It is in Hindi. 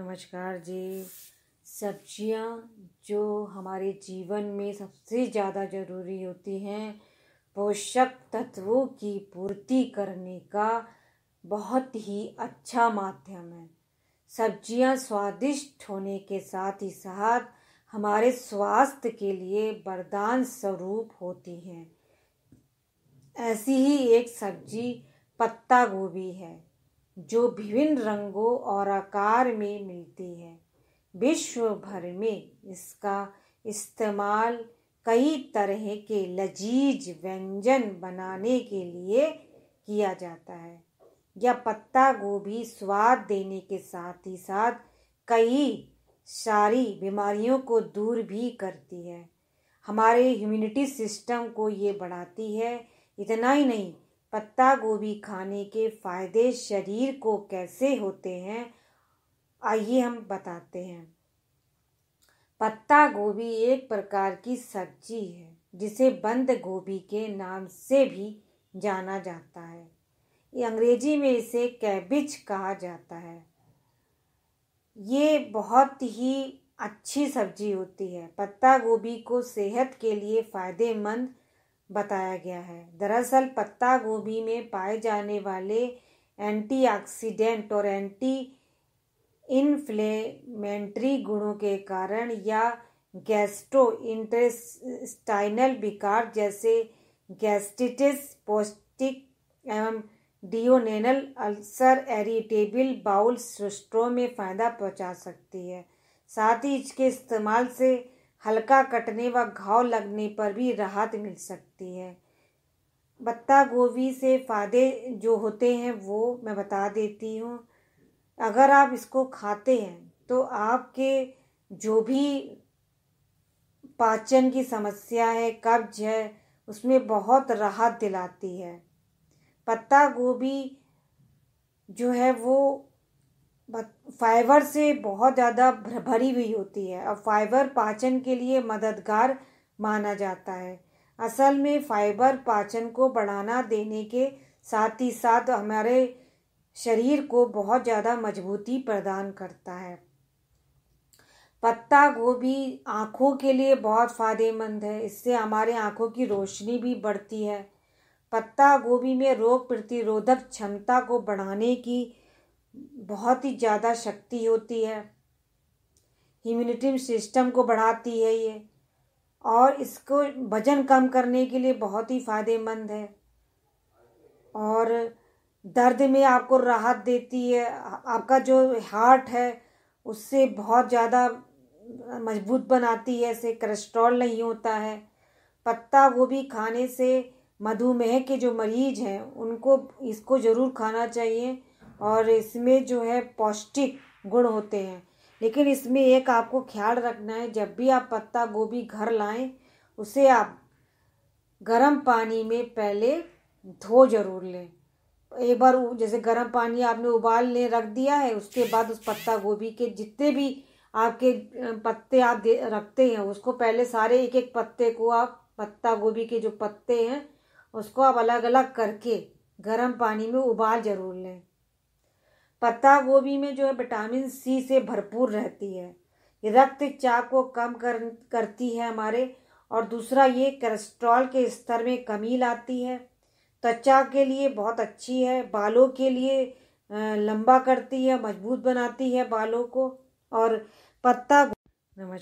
नमस्कार जी सब्जियां जो हमारे जीवन में सबसे ज़्यादा ज़रूरी होती हैं पोषक तत्वों की पूर्ति करने का बहुत ही अच्छा माध्यम है सब्जियां स्वादिष्ट होने के साथ ही साथ हमारे स्वास्थ्य के लिए वरदान स्वरूप होती हैं ऐसी ही एक सब्जी पत्ता गोभी है जो विभिन्न रंगों और आकार में मिलती है विश्व भर में इसका इस्तेमाल कई तरह के लजीज व्यंजन बनाने के लिए किया जाता है यह पत्ता गोभी स्वाद देने के साथ ही साथ कई सारी बीमारियों को दूर भी करती है हमारे इम्यूनिटी सिस्टम को ये बढ़ाती है इतना ही नहीं पत्ता गोभी खाने के फायदे शरीर को कैसे होते हैं आइए हम बताते हैं पत्ता गोभी एक प्रकार की सब्जी है जिसे बंद गोभी के नाम से भी जाना जाता है अंग्रेजी में इसे कैबिज कहा जाता है ये बहुत ही अच्छी सब्जी होती है पत्ता गोभी को सेहत के लिए फ़ायदेमंद बताया गया है दरअसल पत्ता गोभी में पाए जाने वाले एंटीऑक्सीडेंट और एंटी इन्फ्लेमेंट्री गुणों के कारण या गैस्ट्रो इंटेस्टाइनल विकार जैसे गैस्टिटिस पौष्टिक एवं डियोनेनल अल्सर एरिटेबल बाउल सिस्ट्रों में फ़ायदा पहुंचा सकती है साथ ही इसके इस्तेमाल से हल्का कटने व घाव लगने पर भी राहत मिल सकती है पत्ता गोभी से फायदे जो होते हैं वो मैं बता देती हूँ अगर आप इसको खाते हैं तो आपके जो भी पाचन की समस्या है कब्ज है उसमें बहुत राहत दिलाती है पत्ता गोभी जो है वो फाइबर से बहुत ज़्यादा भरी हुई होती है और फाइबर पाचन के लिए मददगार माना जाता है असल में फाइबर पाचन को बढ़ाना देने के साथ ही साथ हमारे शरीर को बहुत ज़्यादा मजबूती प्रदान करता है पत्ता गोभी आँखों के लिए बहुत फ़ायदेमंद है इससे हमारे आँखों की रोशनी भी बढ़ती है पत्ता गोभी में रोग प्रतिरोधक क्षमता को बढ़ाने की बहुत ही ज़्यादा शक्ति होती है इम्यूनिटी सिस्टम को बढ़ाती है ये और इसको वजन कम करने के लिए बहुत ही फ़ायदेमंद है और दर्द में आपको राहत देती है आपका जो हार्ट है उससे बहुत ज़्यादा मजबूत बनाती है ऐसे कोलेस्ट्रॉल नहीं होता है पत्ता गोभी खाने से मधुमेह के जो मरीज हैं उनको इसको ज़रूर खाना चाहिए और इसमें जो है पौष्टिक गुण होते हैं लेकिन इसमें एक आपको ख्याल रखना है जब भी आप पत्ता गोभी घर लाएं उसे आप गर्म पानी में पहले धो जरूर लें एक बार जैसे गर्म पानी आपने ले रख दिया है उसके बाद उस पत्ता गोभी के जितने भी आपके पत्ते आप दे रखते हैं उसको पहले सारे एक एक पत्ते को आप पत्ता गोभी के जो पत्ते हैं उसको आप अलग अलग करके गर्म पानी में उबाल जरूर लें पत्ता गोभी में जो है विटामिन सी से भरपूर रहती है रक्त रक्तचाप को कम कर करती है हमारे और दूसरा ये कोलेस्ट्रॉल के स्तर में कमी लाती है त्वचा के लिए बहुत अच्छी है बालों के लिए लंबा करती है मजबूत बनाती है बालों को और पत्ता नमस्कार